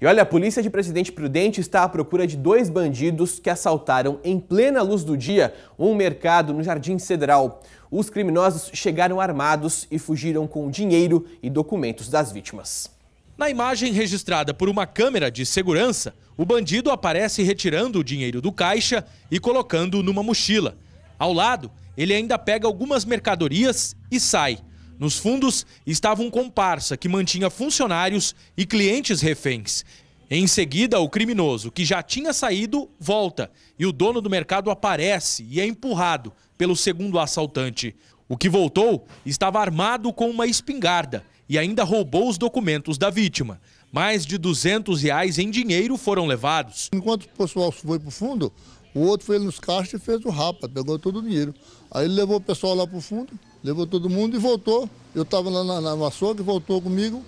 E olha, a polícia de Presidente Prudente está à procura de dois bandidos que assaltaram em plena luz do dia um mercado no Jardim Cedral. Os criminosos chegaram armados e fugiram com dinheiro e documentos das vítimas. Na imagem registrada por uma câmera de segurança, o bandido aparece retirando o dinheiro do caixa e colocando numa mochila. Ao lado, ele ainda pega algumas mercadorias e sai. Nos fundos estava um comparsa que mantinha funcionários e clientes reféns. Em seguida, o criminoso, que já tinha saído, volta e o dono do mercado aparece e é empurrado pelo segundo assaltante. O que voltou estava armado com uma espingarda e ainda roubou os documentos da vítima. Mais de 200 reais em dinheiro foram levados. Enquanto o pessoal foi para o fundo, o outro foi nos caixas e fez o rapa, pegou todo o dinheiro. Aí levou o pessoal lá para o fundo, Levou todo mundo e voltou. Eu estava lá na, na açougue, voltou comigo,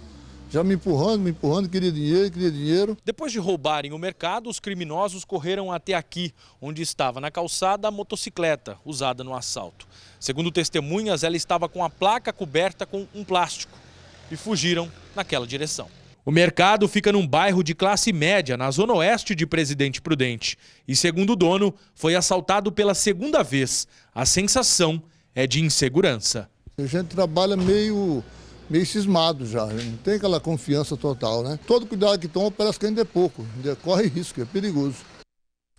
já me empurrando, me empurrando, queria dinheiro, queria dinheiro. Depois de roubarem o mercado, os criminosos correram até aqui, onde estava na calçada a motocicleta usada no assalto. Segundo testemunhas, ela estava com a placa coberta com um plástico e fugiram naquela direção. O mercado fica num bairro de classe média, na zona oeste de Presidente Prudente. E segundo o dono, foi assaltado pela segunda vez. A sensação é de insegurança. A gente trabalha meio, meio cismado já, né? não tem aquela confiança total, né? Todo cuidado que toma parece que ainda é pouco, ainda corre risco, é perigoso.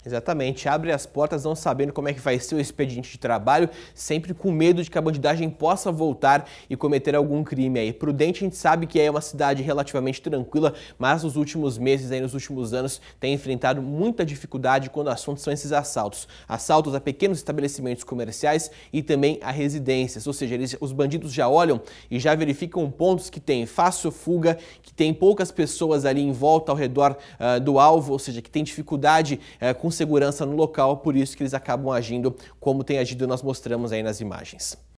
Exatamente, abre as portas não sabendo como é que vai ser o expediente de trabalho, sempre com medo de que a bandidagem possa voltar e cometer algum crime aí. Prudente a gente sabe que é uma cidade relativamente tranquila, mas nos últimos meses, aí, nos últimos anos, tem enfrentado muita dificuldade quando o assunto são esses assaltos. Assaltos a pequenos estabelecimentos comerciais e também a residências, ou seja, eles, os bandidos já olham e já verificam pontos que tem fácil fuga, que tem poucas pessoas ali em volta ao redor uh, do alvo, ou seja, que tem dificuldade uh, com segurança no local, por isso que eles acabam agindo como tem agido e nós mostramos aí nas imagens.